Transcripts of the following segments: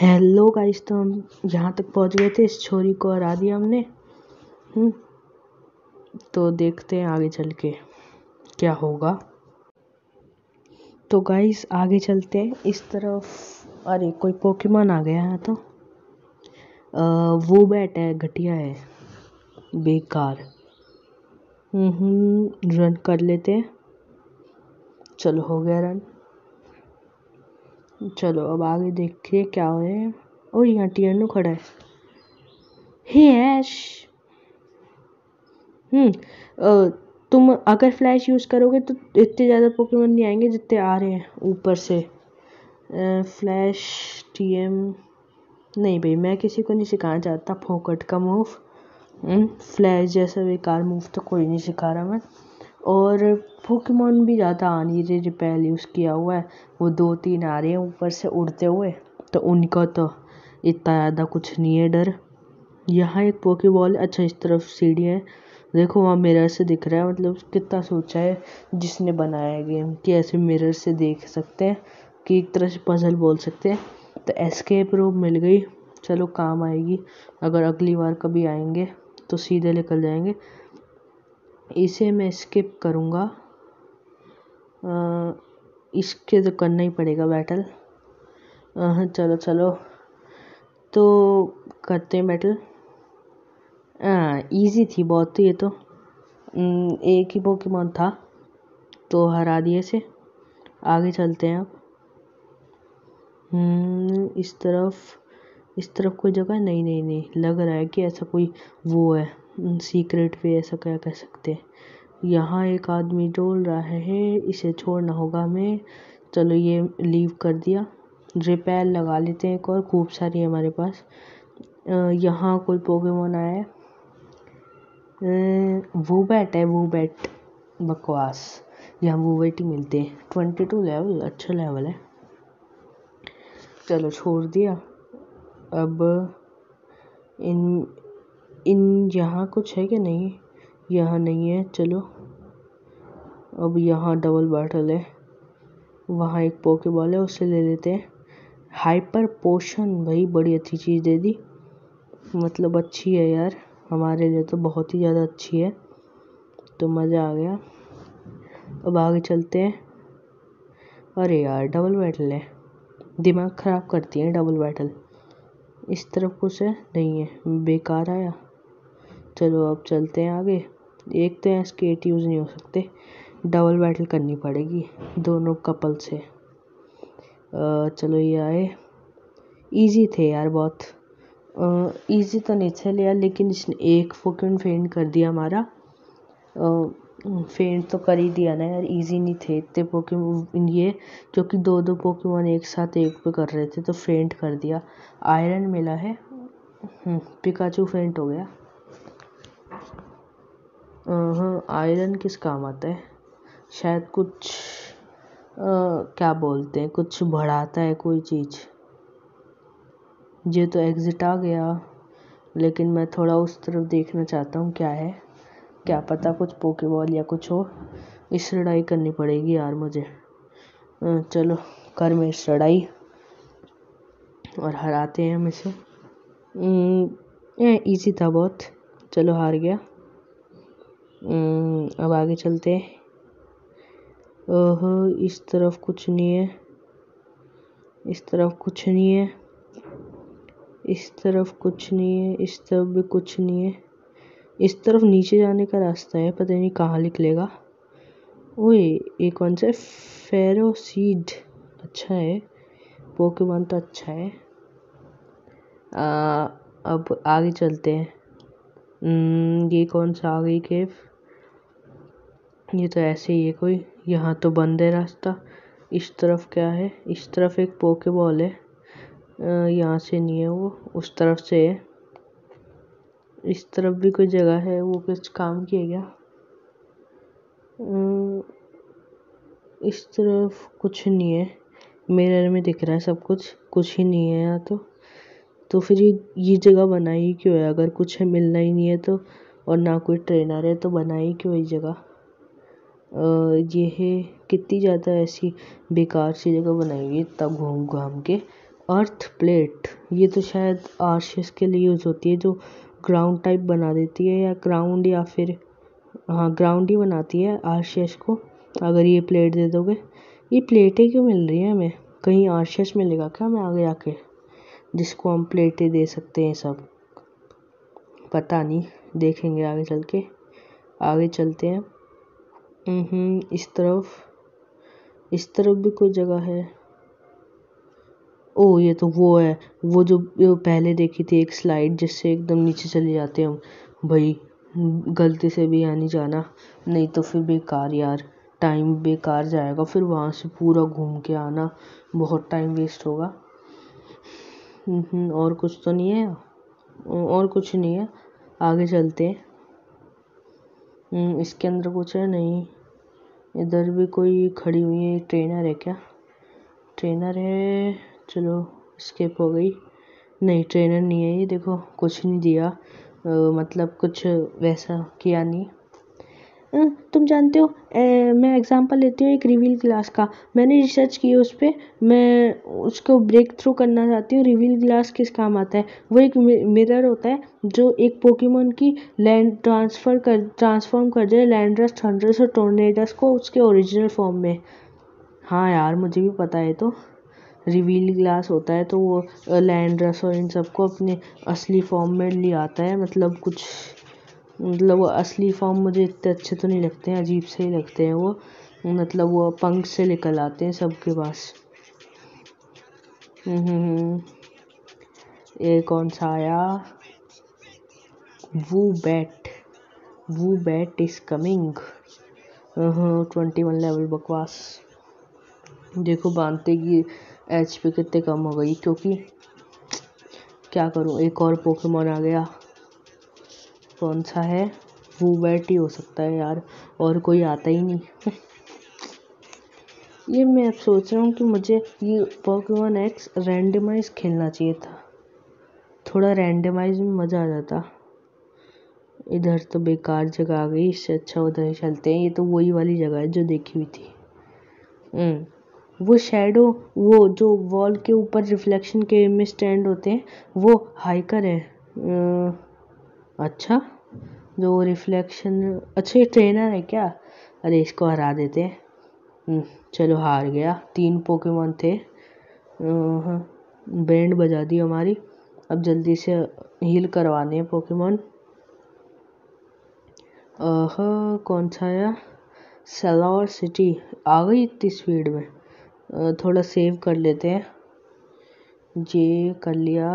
Hello guys तो हम यहाँ तक पहुँच गए थे इस छोरी को हरा दिया हमने हम्म, तो देखते हैं आगे चल के क्या होगा तो गाइस आगे चलते हैं इस तरफ अरे कोई पोकेमोन आ गया है तो आ, वो बैठ है घटिया है बेकार रन हम्म, हम्म, कर लेते हैं चलो हो गया रन चलो अब आगे देखिए क्या है और यहाँ टीएनू खड़ा है हे ऐश हम्म तुम अगर फ्लैश यूज़ करोगे तो इतने ज़्यादा पोकेमोन नहीं आएंगे जितने आ रहे हैं ऊपर से फ्लैश टीएम नहीं भाई मैं किसी को नहीं सिखाना चाहता फोकट का मूव हम्म, फ्लैश जैसा बेकार मूव तो कोई नहीं सिखा रहा मैं और पोकेमोन भी ज़्यादा आ नहीं रहे जो पहले यूज़ किया हुआ है वो दो तीन आ रहे हैं ऊपर से उड़ते हुए तो उनका तो इतना ज़्यादा कुछ नहीं है डर यहाँ एक पोकेबॉल अच्छा इस तरफ सीढ़ी है देखो वहाँ मिरर से दिख रहा है मतलब कितना सोचा है जिसने बनाया गेम कि ऐसे मिरर से देख सकते हैं कि एक तरह से पजल बोल सकते हैं तो एस्केप रूम मिल गई चलो काम आएगी अगर अगली बार कभी आएंगे तो सीधे निकल जाएंगे इसे मैं स्किप करूँगा इसके तो करना ही पड़ेगा बैटल हाँ चलो चलो तो करते हैं बैटल हाँ ईजी थी बहुत तो ये तो एक ही पोकेमॉन था तो हरा दिए से आगे चलते हैं आप इस तरफ इस तरफ कोई जगह नहीं नहीं नहीं लग रहा है कि ऐसा कोई वो है सीक्रेट वे ऐसा क्या कह सकते हैं यहाँ एक आदमी डोल रहा है इसे छोड़ना होगा हमें चलो ये लीव कर दिया रिपेल लगा लेते हैं एक और खूब सारी हमारे पास यहाँ कोई पोकेमोन आया है वो बैट है वो बैट बकवास यहाँ वो बैट ही मिलते हैं ट्वेंटी टू लेवल अच्छा लेवल है चलो छोड़ दिया अब इन इन यहाँ कुछ है कि नहीं यहाँ नहीं है चलो अब यहाँ डबल बैटल है वहाँ एक पोकेबॉल है उसे ले लेते हैं हाइपर पोशन भाई बड़ी अच्छी चीज़ दे दी मतलब अच्छी है यार हमारे लिए तो बहुत ही ज़्यादा अच्छी है तो मज़ा आ गया अब आगे चलते हैं अरे यार डबल बैटल है दिमाग ख़राब करती है डबल बैटल इस तरफ कुछ है नहीं है बेकार आया चलो अब चलते हैं आगे एक तो यहाँ स्केट यूज़ नहीं हो सकते डबल बैटल करनी पड़ेगी दोनों कपल से आ, चलो ये आए इजी थे यार बहुत इजी तो नहीं थे यार लेकिन इसने एक फोकन फेंट कर दिया हमारा फेंट तो कर ही दिया ना यार इजी नहीं थे इतने पोके ये जो कि दो दो पोकेमोन एक साथ एक पे कर रहे थे तो फेंट कर दिया आयरन मिला है पिकाचू हम्म, फेंट हो गया आयरन हम्म, किस काम आता है शायद कुछ क्या बोलते हैं कुछ बढ़ाता है कोई चीज़ ये तो एग्ज़िट आ गया लेकिन मैं थोड़ा उस तरफ देखना चाहता हूँ क्या है क्या पता कुछ पोकेबॉल या कुछ हो इस लड़ाई करनी पड़ेगी यार मुझे चलो कर में इस लड़ाई और हराते हैं हम इसे ईजी हम्म, था बहुत चलो हार गया हम्म, अब आगे चलते हैं इस तरफ कुछ नहीं है इस तरफ कुछ नहीं है इस तरफ कुछ नहीं है इस तरफ भी कुछ नहीं है इस तरफ नीचे जाने का रास्ता है पता नहीं कहाँ निकलेगा ओए ये कौन सा फेरो सीड अच्छा है पोकेमॉन तो अच्छा है आ, अब आगे चलते हैं हम्म, ये कौन सा आ गई केव ये तो ऐसे ही है कोई यहाँ तो बंद है रास्ता इस तरफ क्या है इस तरफ एक पोके बॉल है यहाँ से नहीं है वो उस तरफ से है इस तरफ भी कोई जगह है वो कुछ काम की है क्या इस तरफ कुछ नहीं है मेरे में दिख रहा है सब कुछ कुछ ही नहीं है यहाँ तो तो फिर ये ये जगह बनाई क्यों है अगर कुछ है मिलना ही नहीं है तो और ना कोई ट्रेनर है तो बनाई क्यों ये जगह ये है कितनी ज़्यादा ऐसी बेकार सी जगह बनाई हुई है घूम घाम के अर्थ प्लेट ये तो शायद आर्शेस के लिए यूज़ होती है जो ग्राउंड टाइप बना देती है या ग्राउंड या फिर हाँ ग्राउंड ही बनाती है आर्शेस को अगर ये प्लेट दे दोगे ये प्लेटें क्यों मिल रही हैं हमें कहीं आर्शेस मिलेगा क्या हमें आगे आके जिसको हम प्लेटें दे सकते हैं सब पता नहीं देखेंगे आगे चल के आगे चलते हैं इस तरफ इस तरफ भी कोई जगह है ओह ये तो वो है वो जो पहले देखी थी एक स्लाइड जिससे एकदम नीचे चले जाते हम भाई गलती से भी यहाँ नहीं जाना नहीं तो फिर बेकार यार टाइम बेकार जाएगा फिर वहाँ से पूरा घूम के आना बहुत टाइम वेस्ट होगा हम्म, और कुछ तो नहीं है और कुछ नहीं है आगे चलते हैं हम्म, इसके अंदर कुछ है नहीं इधर भी कोई खड़ी हुई है ट्रेनर है क्या ट्रेनर है चलो स्केप हो गई नहीं ट्रेनर नहीं है ये देखो कुछ नहीं दिया मतलब कुछ वैसा किया नहीं तुम जानते हो मैं एग्ज़ाम्पल लेती हूँ एक रिवील ग्लास का मैंने रिसर्च की है उस पर मैं उसको ब्रेक थ्रू करना चाहती हूँ रिवील ग्लास किस काम आता है वो एक मिरर होता है जो एक पोकेमोन की लैंड ट्रांसफ़र कर ट्रांसफॉर्म कर दे लैंड्रस थंडर्स और टोर्नेडस को उसके ओरिजिनल फॉर्म में हाँ यार मुझे भी पता है तो रिवील ग्लास होता है तो वो लैंड्रस और इन सबको अपने असली फॉर्म में ले आता है मतलब कुछ मतलब वो असली फॉर्म मुझे इतने अच्छे तो नहीं लगते हैं अजीब से ही लगते हैं वो मतलब वो पंख से निकल आते हैं सबके पास हम्म, हम्म, हम्म। ये कौन सा आया वो बैट वो bat is coming twenty one level बकवास देखो बांधते कि एच पी कितने कम हो गई क्योंकि क्या करूँ एक और पोकेमोन आ गया कौन सा है वो बैट ही हो सकता है यार और कोई आता ही नहीं ये मैं अब सोच रहा हूँ कि मुझे ये वन एक्स रैंडमाइज खेलना चाहिए था थोड़ा रैंडमाइज में मज़ा आ जाता इधर तो बेकार जगह आ गई इससे अच्छा उधर ही चलते हैं ये तो वही वाली जगह है जो देखी हुई थी हम्म, वो शेडो वो जो वॉल के ऊपर रिफ्लेक्शन के में स्टैंड होते हैं वो हाइकर है अच्छा जो रिफ्लेक्शन अच्छा ये ट्रेनर है क्या अरे इसको हरा देते हैं हम्म, चलो हार गया तीन पोकेमॉन थे बैंड बजा दी हमारी अब जल्दी से हील करवाने हैं पोकेमॉन कौन सा है सलावर सिटी आ गई इतनी स्पीड में थोड़ा सेव कर लेते हैं जे कर लिया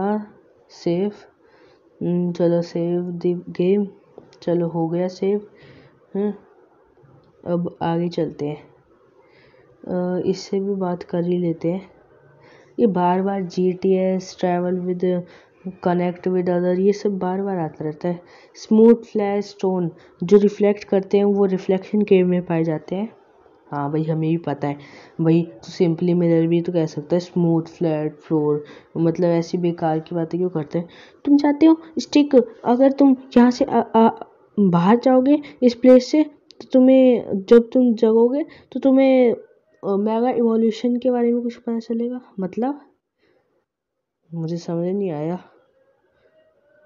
सेफ हम्म, चलो सेव दी गेम चलो हो गया सेव हैं हम्म, अब आगे चलते हैं इससे भी बात कर ही लेते हैं ये बार बार G T S travel with connect with other ये सब बार बार आता रहता है स्मूथ फ्लैश स्टोन जो रिफ्लेक्ट करते हैं वो रिफ्लेक्शन केव में पाए जाते हैं हाँ भाई हमें भी पता है भाई सिंपली मिरर भी तो कह सकता है स्मूथ फ्लैट फ्लोर मतलब ऐसी बेकार की बातें क्यों करते हैं तुम चाहते हो स्टिक अगर तुम यहाँ से आ, आ, बाहर जाओगे इस प्लेस से तो तुम्हें जब तुम जगोगे तो तुम्हें मेगा इवोल्यूशन के बारे में कुछ पता चलेगा मतलब मुझे समझ नहीं आया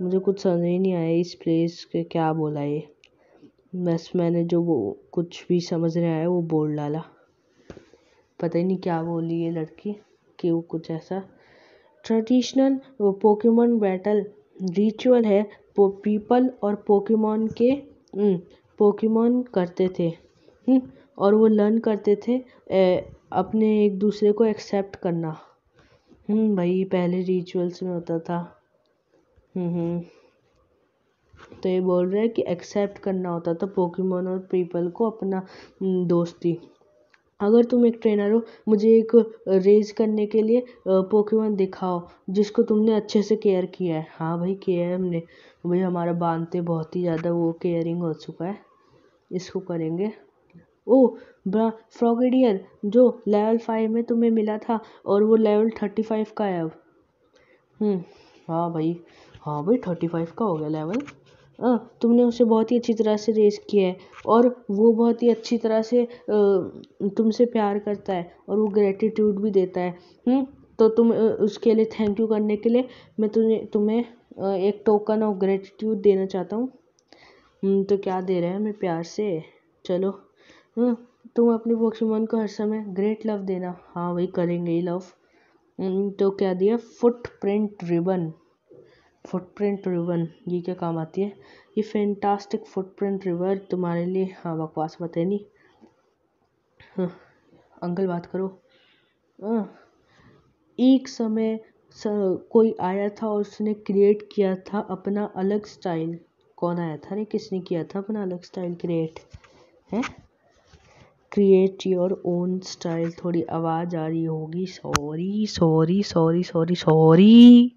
मुझे कुछ समझ ही नहीं आया इस प्लेस के क्या बोला ये बस मैंने जो वो कुछ भी समझ नहीं आया वो बोल डाला पता ही नहीं क्या बोली ये लड़की कि वो कुछ ऐसा ट्रेडिशनल वो पोकेमॉन बैटल रिचुअल है वो पीपल और पोकेमोन के पोकेमोन हम्म, करते थे हम्म, और वो लर्न करते थे ए, अपने एक दूसरे को एक्सेप्ट करना हम्म, भाई पहले रिचुअल्स में होता था तो ये बोल रहे हैं कि एक्सेप्ट करना होता था तो पोकेमोन और पीपल को अपना हम्म, दोस्ती अगर तुम एक ट्रेनर हो मुझे एक रेज करने के लिए पोकेमोन दिखाओ जिसको तुमने अच्छे से केयर किया है हाँ भाई किया है हमने भाई हमारा बांधते बहुत ही ज़्यादा वो केयरिंग हो चुका है इसको करेंगे ओ ब्रा फ्रॉगेडियर जो लेवल फाइव में तुम्हें मिला था और वो लेवल थर्टी फाइव का है अब हम्म, हाँ भाई हाँ भाई थर्टी फाइव का हो गया लेवल हाँ, तुमने उसे बहुत ही अच्छी तरह से रेस किया है और वो बहुत ही अच्छी तरह से तुमसे प्यार करता है और वो ग्रेटिट्यूड भी देता है हम्म, तो तुम उसके लिए थैंक यू करने के लिए मैं तुम्हें तुम्हें एक टोकन ऑफ ग्रेटिट्यूड देना चाहता हूँ हम्म, तो क्या दे रहा है मैं प्यार से चलो हाँ, तुम अपने पोक्समोन को हर समय ग्रेट लव देना हाँ वही करेंगे ही हम्म, लव तो क्या दिया foot print ribbon footprint river ये क्या काम आती है ये फैंटास्टिक फुटप्रिंट रिवर तुम्हारे लिए हाँ बकवास मत है नहीं हाँ, अंकल बात करो हाँ, एक समय कोई आया था और उसने क्रिएट किया था अपना अलग स्टाइल कौन आया था नहीं किसने किया था अपना अलग स्टाइल क्रिएट है क्रिएट योर ओन स्टाइल थोड़ी आवाज़ आ रही होगी sorry sorry sorry sorry sorry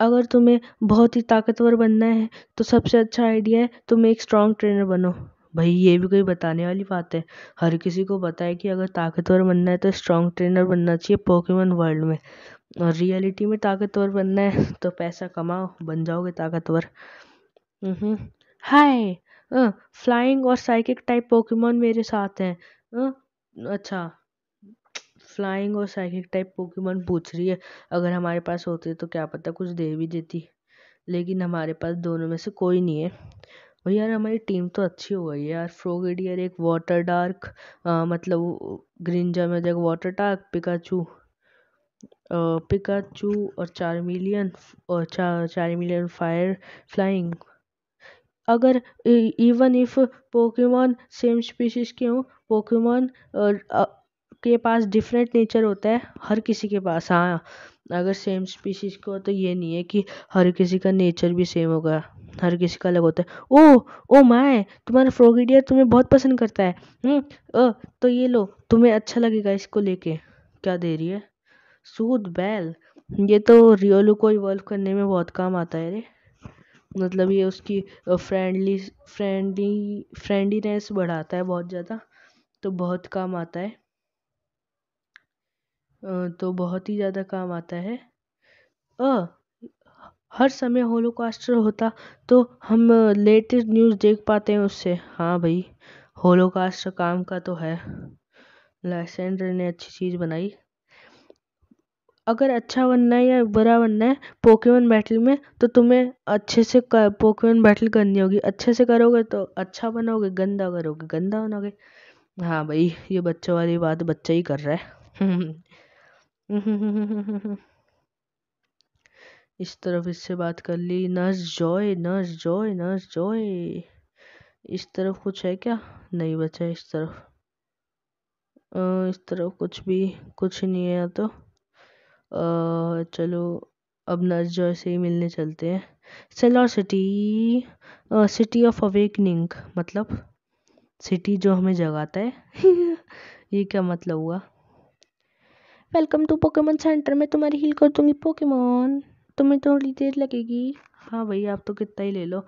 अगर तुम्हें बहुत ही ताकतवर बनना है तो सबसे अच्छा आइडिया है तुम एक स्ट्रॉन्ग ट्रेनर बनो भाई ये भी कोई बताने वाली बात है हर किसी को पता है कि अगर ताकतवर बनना है तो स्ट्रॉन्ग ट्रेनर बनना चाहिए पोकेमन वर्ल्ड में और रियलिटी में ताकतवर बनना है तो पैसा कमाओ बन जाओगे ताकतवर हाय हम्म, फ्लाइंग और साइकिक टाइप पोकेमोन मेरे साथ हैं अच्छा फ्लाइंग और साइकिक टाइप पोकेमोन पूछ रही है अगर हमारे पास होते तो क्या पता कुछ दे भी देती लेकिन हमारे पास दोनों में से कोई नहीं है और यार हमारी टीम तो अच्छी हो गई है यार फ्रोगेडियर एक वाटर डार्क आ, मतलब ग्रिंजा में जाएगा वाटर डार्क पिकाचू पिकाचू और चार मिलियन और चार चार मिलियन फायर फ्लाइंग अगर even if Pokemon same species के हों पोकेमोन के पास डिफरेंट नेचर होता है हर किसी के पास हाँ अगर सेम स्पीशीज़ को तो ये नहीं है कि हर किसी का नेचर भी सेम होगा हर किसी का अलग होता है ओह ओ माए तुम्हारा फ्रॉग इडियर तुम्हें बहुत पसंद करता है ओ, हम्म, तो ये लो तुम्हें अच्छा लगेगा इसको लेके क्या दे रही है सूद बैल ये तो रियोलू को इवॉल्व करने में बहुत काम आता है रे मतलब ये उसकी फ्रेंडली फ्रेंडली फ्रेंडलीनेस बढ़ाता है बहुत ज़्यादा तो बहुत काम आता है तो बहुत ही ज़्यादा काम आता है हर समय होलोकास्टर होता तो हम लेटेस्ट न्यूज़ देख पाते हैं उससे हाँ भाई होलोकास्टर काम का तो है लाइसेंडर ने अच्छी चीज़ बनाई अगर अच्छा बनना है या बुरा बनना है पोकेमन बैटल में तो तुम्हें अच्छे से कर, पोकेमन बैटल करनी होगी अच्छे से करोगे तो अच्छा बनोगे गंदा करोगे गंदा बनोगे हाँ भाई ये बच्चों वाली बात बच्चा ही कर रहा है इस तरफ इससे बात कर ली nurse Joy nurse Joy nurse Joy इस तरफ कुछ है क्या नहीं बचा इस तरफ इस तरफ कुछ भी कुछ नहीं है तो आ, चलो अब नर्स जॉय से ही मिलने चलते हैं सेलोर सिटी सिटी ऑफ अवेकनिंग मतलब सिटी जो हमें जगाता है ये क्या मतलब हुआ वेलकम टू पोकेमोन सेंटर में तुम्हारी हील कर दूंगी पोकेमोन तुम्हें थोड़ी देर लगेगी हाँ भाई आप तो कितना ही ले लो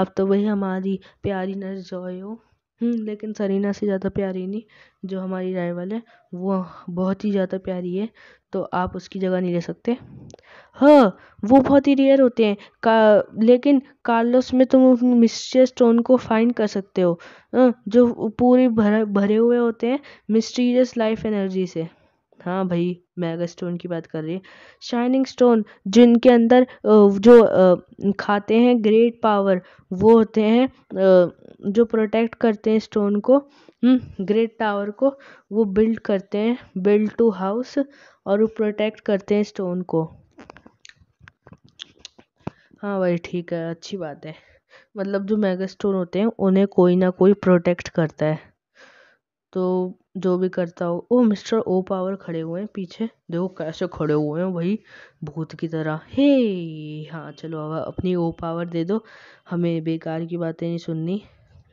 आप तो वही हमारी प्यारी नर्स जॉय हो हम्म, लेकिन सरीना से ज़्यादा प्यारी नहीं जो हमारी राइवल है वो बहुत ही ज़्यादा प्यारी है तो आप उसकी जगह नहीं ले सकते हाँ वो बहुत ही रेयर होते हैं का लेकिन कार्लोस में तुम मिस्ट्री स्टोन को फाइंड कर सकते हो हाँ, जो पूरे भरे भरे हुए होते हैं मिस्टीरियस लाइफ एनर्जी से हाँ भाई मेगा स्टोन की बात कर रही है शाइनिंग स्टोन जिनके अंदर जो खाते हैं ग्रेट पावर वो होते हैं जो प्रोटेक्ट करते हैं स्टोन को ग्रेट हम्म, टावर को वो बिल्ड करते हैं बिल्ड टू हाउस और वो प्रोटेक्ट करते हैं स्टोन को हाँ भाई ठीक है अच्छी बात है मतलब जो मेगा स्टोन होते हैं उन्हें कोई ना कोई प्रोटेक्ट करता है तो जो भी करता हो ओ मिस्टर ओ पावर खड़े हुए हैं पीछे देखो कैसे खड़े हुए हैं वही भूत की तरह हे हाँ चलो अब अपनी ओ पावर दे दो हमें बेकार की बातें नहीं सुननी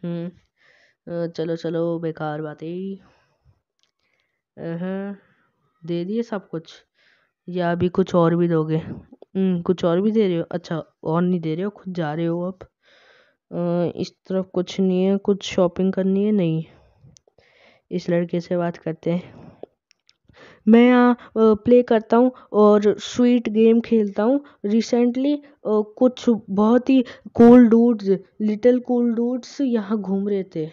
हम्म, चलो चलो बेकार बातें दे दिए सब कुछ या अभी कुछ और भी दोगे हम्म, कुछ और भी दे रहे हो अच्छा और नहीं दे रहे हो खुद जा रहे हो आप इस तरफ कुछ नहीं है कुछ शॉपिंग करनी है नहीं इस लड़के से बात करते हैं मैं यहाँ प्ले करता हूँ और स्वीट गेम खेलता हूँ रिसेंटली कुछ बहुत ही cool dudes little cool dudes यहाँ घूम रहे थे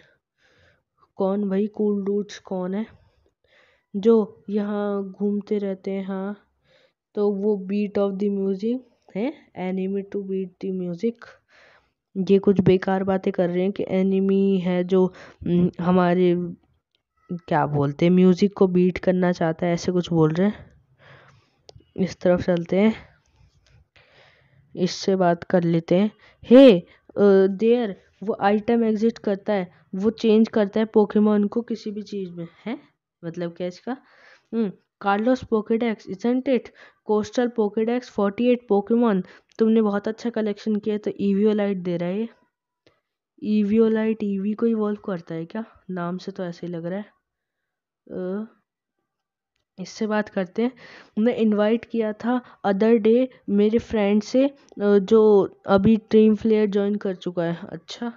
कौन भाई कूल डूड्स कौन है जो यहाँ घूमते रहते हैं हाँ तो वो बीट ऑफ द म्यूज़िक है enemy to beat the music ये कुछ बेकार बातें कर रहे हैं कि एनिमी है जो हम्म, हमारे क्या बोलते हैं म्यूज़िक को बीट करना चाहता है ऐसे कुछ बोल रहे हैं इस तरफ चलते हैं इससे बात कर लेते हैं हे देयर वो आइटम एग्जिट करता है वो चेंज करता है पोकेमोन को किसी भी चीज़ में है मतलब क्या इसका Carlos Pokedex isn't it coastal Pokedex forty eight Pokemon तुमने बहुत अच्छा कलेक्शन किया तो ईवीओलाइट दे रहा है ये ईवीओलाइट ईवी को इवॉल्व करता है क्या नाम से तो ऐसे ही लग रहा है इससे बात करते हैं उन्हें इनवाइट किया था अदर डे मेरे फ्रेंड से जो अभी टीम प्लेयर ज्वाइन कर चुका है अच्छा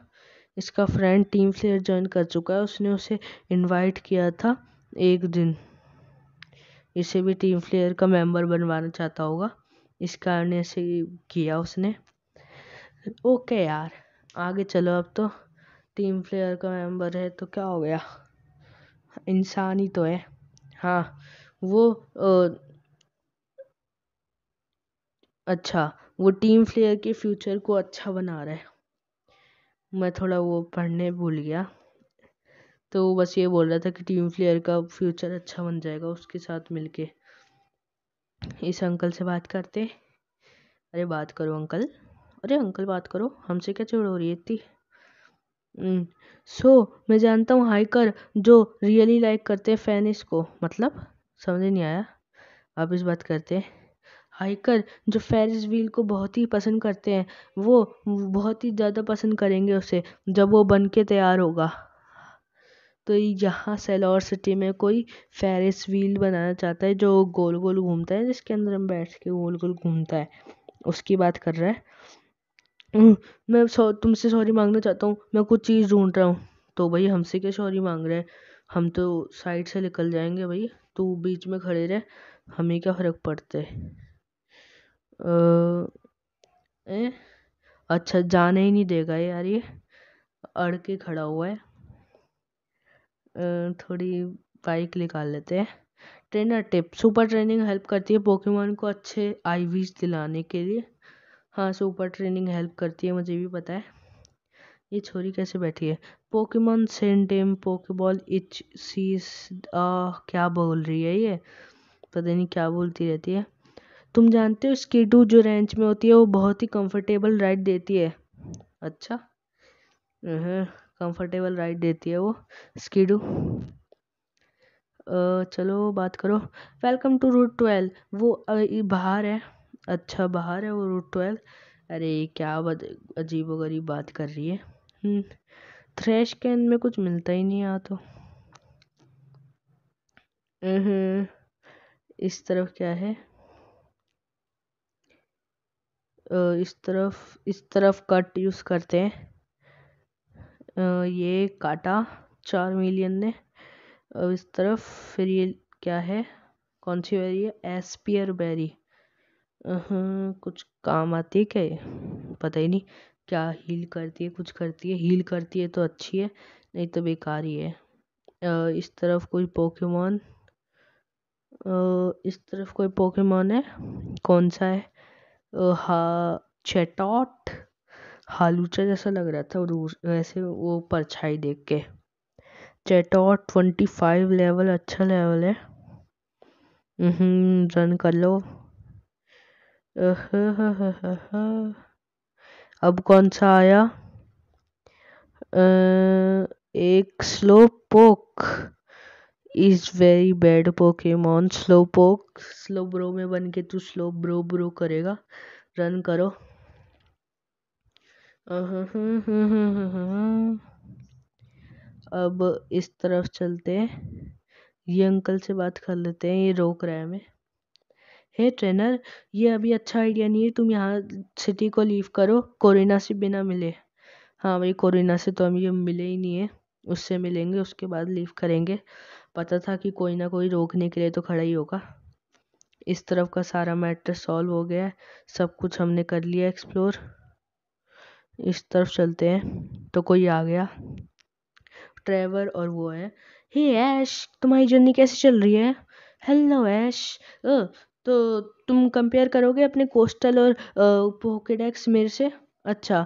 इसका फ्रेंड टीम प्लेयर ज्वाइन कर चुका है उसने उसे इनवाइट किया था एक दिन इसे भी टीम प्लेयर का मेंबर बनवाना चाहता होगा इस कारण ऐसे किया उसने ओके यार आगे चलो अब तो टीम प्लेयर का मेंबर है तो क्या हो गया इंसान ही तो है हाँ वो अच्छा वो टीम प्लेयर के फ्यूचर को अच्छा बना रहा है मैं थोड़ा वो पढ़ने भूल गया तो बस ये बोल रहा था कि टीम प्लेयर का फ्यूचर अच्छा बन जाएगा उसके साथ मिलके इस अंकल से बात करते अरे बात करो अंकल अरे अंकल बात करो हमसे क्या चोड़ हो रही है इतनी सो हम्म, मैं जानता हूँ हाइकर जो रियली लाइक करते हैं फैनिस को मतलब समझ नहीं आया इस बात करते हैं हाइकर जो फेरिस व्हील को बहुत ही पसंद करते हैं वो बहुत ही ज़्यादा पसंद करेंगे उसे जब वो बन के तैयार होगा तो यहाँ सेलोर सिटी में कोई फेरिस व्हील बनाना चाहता है जो गोल गोल घूमता है जिसके अंदर हम बैठ के गोल गोल घूमता है उसकी बात कर रहा है हम्म, मैं तुमसे सॉरी मांगना चाहता हूँ मैं कुछ चीज़ ढूंढ रहा हूँ तो भाई हमसे क्या सॉरी मांग रहे हैं हम तो साइड से निकल जाएंगे भाई तू बीच में खड़े रहे हमें क्या फ़र्क पड़ता है ए अच्छा जाने ही नहीं देगा यार ये अड़ के खड़ा हुआ है थोड़ी बाइक निकाल लेते हैं trainer tip super training help करती है पोकेमोन को अच्छे आईवीज दिलाने के लिए हाँ सुपर ट्रेनिंग हेल्प करती है मुझे भी पता है ये छोरी कैसे बैठी है पोकेमोन सेंटेम पोकेबॉल इच सीस आ, क्या बोल रही है ये पता नहीं क्या बोलती रहती है तुम जानते हो स्कीडू जो रेंच में होती है वो बहुत ही कंफर्टेबल राइड देती है अच्छा कंफर्टेबल हम्म, राइड देती है वो स्कीडू चलो बात करो वेलकम टू रूट ट्वेल्व वो बाहर है अच्छा बाहर है वो रूट ट्वेल्व अरे क्या अजीब वरीब बात कर रही है थ्रेश हम्म, कैन में कुछ मिलता ही नहीं आ तो इस तरफ क्या है इस तरफ इस तरफ कट यूज़ करते हैं ये काटा चार मिलियन ने अब इस तरफ फिर ये क्या है कौन सी बेरी है एस्पियर बेरी हम्म, कुछ काम आती है क्या पता ही नहीं क्या हील करती है कुछ करती है हील करती है तो अच्छी है नहीं तो बेकार ही है इस तरफ कोई पोकेमोन इस तरफ कोई पोकेमॉन है कौन सा है हा चेटॉट हालूचा जैसा लग रहा था और वैसे वो परछाई देख के चेटॉट ट्वेंटी फाइव लेवल अच्छा लेवल है रन हम्म, कर लो अब कौन सा आया एक Slowpoke is very bad mon Slowpoke Slowbro में बन के तू स्लो ब्रो ब्रो करेगा रन करो अब इस तरफ चलते हैं ये अंकल से बात कर लेते हैं ये रोक रहा है हमें हे ट्रेनर ये अभी अच्छा आइडिया नहीं है तुम यहाँ सिटी को लीव करो कोरोना से बिना मिले हाँ भाई कोरोना से तो हम ये मिले ही नहीं है उससे मिलेंगे उसके बाद लीव करेंगे पता था कि कोई ना कोई रोकने के लिए तो खड़ा ही होगा इस तरफ का सारा मैटर सॉल्व हो गया है सब कुछ हमने कर लिया एक्सप्लोर इस तरफ चलते हैं तो कोई आ गया ट्रेवर और वो है हे ऐश तुम्हारी जर्नी कैसी चल रही है हेलो ऐश तो तुम कंपेयर करोगे अपने कोस्टल और पोकेडेक्स मेरे से अच्छा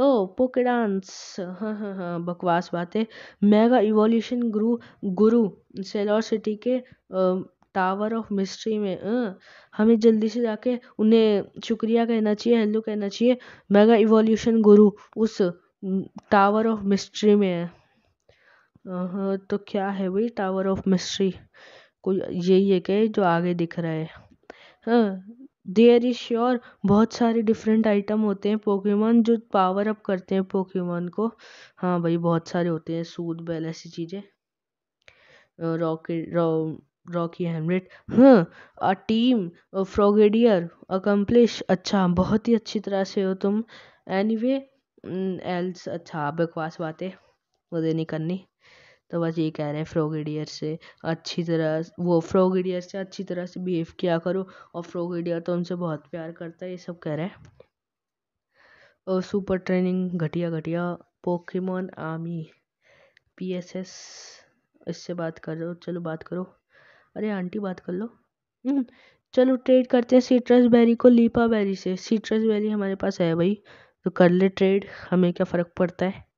ओ पोकेडांस हाँ हाँ हाँ बकवास बात है मेगा इवोल्यूशन गुरु गुरु सेलोर सिटी के टावर ऑफ मिस्ट्री में आ, हमें जल्दी से जाके उन्हें शुक्रिया कहना चाहिए हेलो कहना चाहिए मेगा इवोल्यूशन गुरु उस टावर ऑफ मिस्ट्री में है तो क्या है भाई टावर ऑफ मिस्ट्री कोई यही है क्या जो आगे दिख रहा है देयर इज श्योर बहुत सारे डिफरेंट आइटम होते हैं पोकेमॉन जो पावर अप करते हैं पोकेमॉन को हाँ भाई बहुत सारे होते हैं सूद बैल ऐसी चीज़ें रॉकेट रॉकी हेमरेट हाँ अ टीम फ्रोगेडियर अकम्पलिश अच्छा बहुत ही अच्छी तरह से हो तुम एनीवे एल्स अच्छा बकवास बातें मुझे नहीं करनी तो बस ये कह रहे हैं इडियर से अच्छी तरह वो इडियर से अच्छी तरह से बिहेव किया करो और इडियर तो उनसे बहुत प्यार करता है ये सब कह रहे हैं और सुपर ट्रेनिंग घटिया घटिया Pokemon army P S S इससे बात कर हो चलो बात करो अरे आंटी बात कर लो हम्म, चलो ट्रेड करते हैं सीट्रस बेरी को लीपा बेरी से सीट्रस बेरी हमारे पास है भाई तो कर ले ट्रेड हमें क्या फ़र्क पड़ता है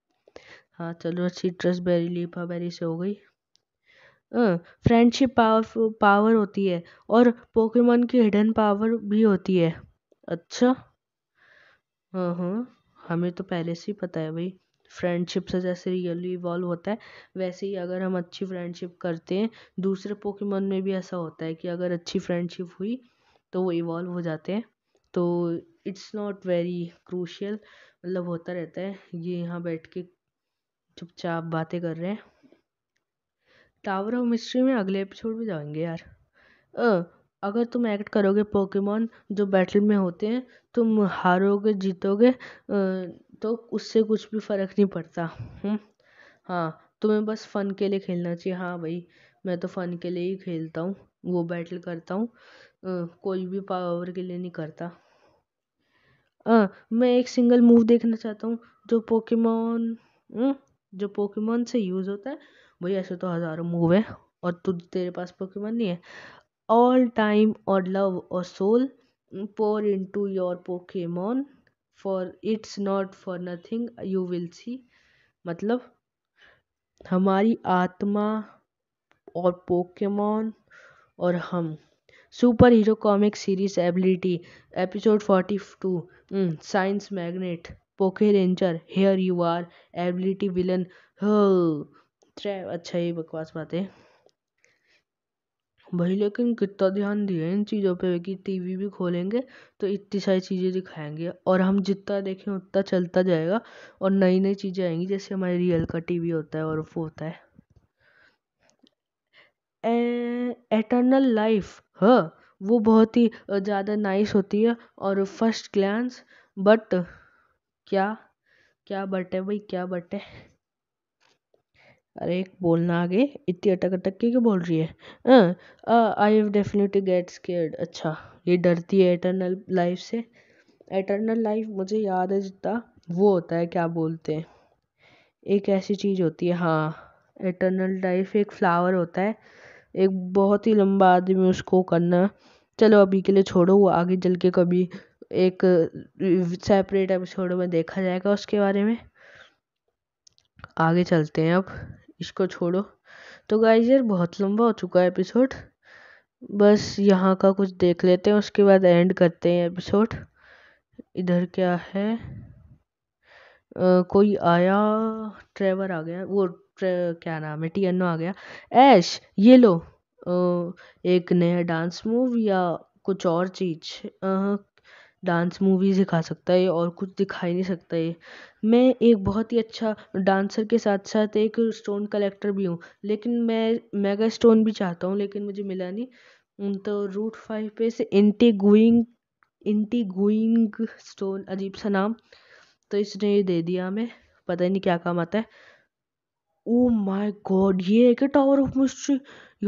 हाँ चलो सिट्रस बेरी लीपा बेरी से हो गई फ्रेंडशिप पावर पावर होती है और पोकेमोन की हिडन पावर भी होती है अच्छा हाँ हाँ हमें तो पहले से ही पता है भाई फ्रेंडशिप से जैसे रियली इवॉल्व होता है वैसे ही अगर हम अच्छी फ्रेंडशिप करते हैं दूसरे पोकेमोन में भी ऐसा होता है कि अगर अच्छी फ्रेंडशिप हुई तो वो इवॉल्व हो जाते हैं तो इट्स नॉट वेरी क्रूशियल मतलब होता रहता है ये यहाँ बैठ के चुपचाप बातें कर रहे हैं टावर ऑफ मिस्ट्री में अगले एपिसोड में जाएंगे यार अगर तुम एक्ट करोगे पोकेमोन जो बैटल में होते हैं तुम हारोगे जीतोगे तो उससे कुछ भी फ़र्क नहीं पड़ता हम्म, हाँ तुम्हें बस फ़न के लिए खेलना चाहिए हाँ भाई मैं तो फ़न के लिए ही खेलता हूँ वो बैटल करता हूँ कोई भी पावर के लिए नहीं करता आ, मैं एक सिंगल मूव देखना चाहता हूँ जो पोकेमोन जो पोकेमोन से यूज़ होता है वही ऐसे तो हज़ारों मूव है और तू तेरे पास पोकेमोन नहीं है ऑल टाइम और लव और soul pour into your Pokemon for it's not for nothing you will see मतलब हमारी आत्मा और पोकेमोन और हम superhero comic series ability episode forty two science magnet Poke ranger here you are ability villain अच्छा ये बकवास बात है भाई लेकिन कितना ध्यान दिए इन चीज़ों पे कि टीवी भी खोलेंगे तो इतनी सारी चीज़ें दिखाएंगे और हम जितना देखें उतना चलता जाएगा और नई नई चीज़ें आएंगी जैसे हमारे रियल का टीवी होता है और वो होता है एटर्नल लाइफ ह वो बहुत ही ज़्यादा नाइस होती है और फर्स्ट ग्लैंस बट क्या क्या बट है भाई क्या बट है अरे एक बोलना आगे इतनी अटक अटक के क्यों बोल रही है I have definitely get scared अच्छा ये डरती है एटर्नल लाइफ से एटर्नल लाइफ मुझे याद है जितना वो होता है क्या बोलते हैं एक ऐसी चीज़ होती है हाँ एटर्नल लाइफ एक फ्लावर होता है एक बहुत ही लंबा आदमी उसको करना चलो अभी के लिए छोड़ो वो आगे चल के कभी एक सेपरेट एपिसोड में देखा जाएगा उसके बारे में आगे चलते हैं अब इसको छोड़ो तो गाइज यार बहुत लंबा हो चुका है एपिसोड बस यहाँ का कुछ देख लेते हैं उसके बाद एंड करते हैं एपिसोड इधर क्या है आ, कोई आया ट्रेवर आ गया वो क्या नाम है टी आ गया ऐश ये लो आ, एक नया डांस मूव या कुछ और चीज डांस मूवीज़ दिखा सकता है और कुछ दिखा ही नहीं सकता ये मैं एक बहुत ही अच्छा डांसर के साथ साथ एक स्टोन कलेक्टर भी हूँ लेकिन मैं मेगा स्टोन भी चाहता हूँ लेकिन मुझे मिला नहीं तो रूट फाइव पे से एंटीगुइंग एंटीगुइंग स्टोन अजीब सा नाम तो इसने ये दे दिया हमें पता ही नहीं क्या काम आता है ओ माय गॉड ये है क्या टावर ऑफ मिस्ट्री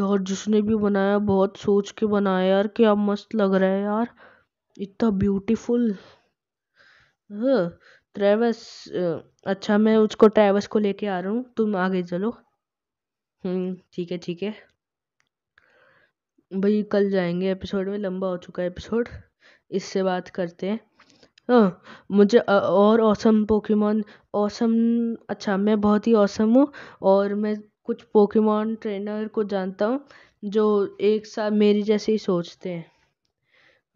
यार जिसने भी बनाया बहुत सोच के बनाया यार क्या मस्त लग रहा है यार इतना ब्यूटीफुल ट्रेवस हाँ, अच्छा मैं उसको ट्रेवस को लेके आ रहा हूँ तुम आगे चलो हम्म, ठीक है ठीक है भाई कल जाएंगे एपिसोड में लंबा हो चुका है एपिसोड इससे बात करते हैं हाँ मुझे और औसम पोकेमोन औसम अच्छा मैं बहुत ही औसम हूँ और मैं कुछ पोकेमोन ट्रेनर को जानता हूँ जो एक साथ मेरी जैसे ही सोचते हैं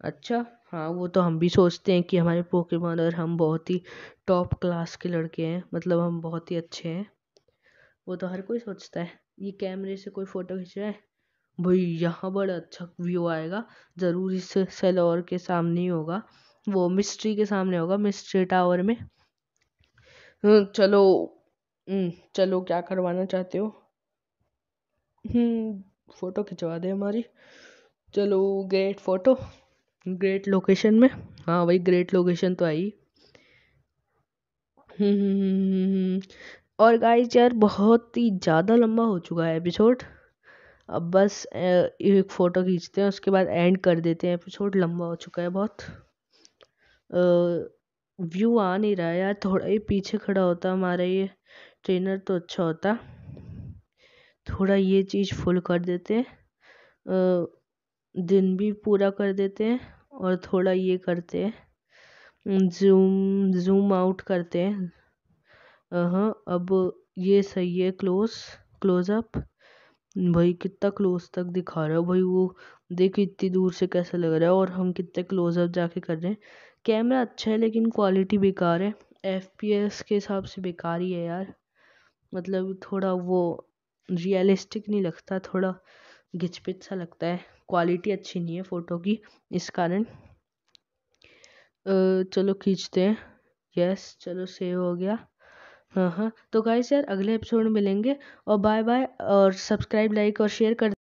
अच्छा हाँ वो तो हम भी सोचते हैं कि हमारे पोकेमॉन और हम बहुत ही टॉप क्लास के लड़के हैं मतलब हम बहुत ही अच्छे हैं वो तो हर कोई सोचता है ये कैमरे से कोई फ़ोटो खींच रहा है भाई यहाँ बड़ा अच्छा व्यू आएगा ज़रूर इस सेलोर के सामने ही होगा वो मिस्ट्री के सामने होगा मिस्ट्री टावर में हम्म, चलो हम्म, चलो क्या करवाना चाहते हो फ़ोटो हम्म, खिंचवा दे हमारी चलो ग्रेट फ़ोटो ग्रेट लोकेशन में हाँ वही ग्रेट लोकेशन तो आई हम्म, हम्म, हम्म, हम्म, और गाइस यार बहुत ही ज़्यादा लंबा हो चुका है एपिसोड अब बस एक फ़ोटो खींचते हैं उसके बाद एंड कर देते हैं एपिसोड लंबा हो चुका है बहुत व्यू आ नहीं रहा यार थोड़ा ही पीछे खड़ा होता हमारा ये ट्रेनर तो अच्छा होता थोड़ा ये चीज़ फुल कर देते अ, दिन भी पूरा कर देते हैं और थोड़ा ये करते हैं ज़ूम ज़ूम आउट करते हैं अब ये सही है क्लोज़ क्लोज़अप भाई कितना क्लोज़ तक दिखा रहा है भाई वो देख इतनी दूर से कैसा लग रहा है और हम कितने क्लोज अप जाके कर रहे हैं कैमरा अच्छा है लेकिन क्वालिटी बेकार है एफ पी एस के हिसाब से बेकार ही है यार मतलब थोड़ा वो रियलिस्टिक नहीं लगता थोड़ा घिचपिच सा लगता है क्वालिटी अच्छी नहीं है फ़ोटो की इस कारण चलो खींचते हैं यस चलो सेव हो गया हाँ हाँ तो गाइस यार अगले एपिसोड में मिलेंगे और बाय बाय और सब्सक्राइब लाइक और शेयर कर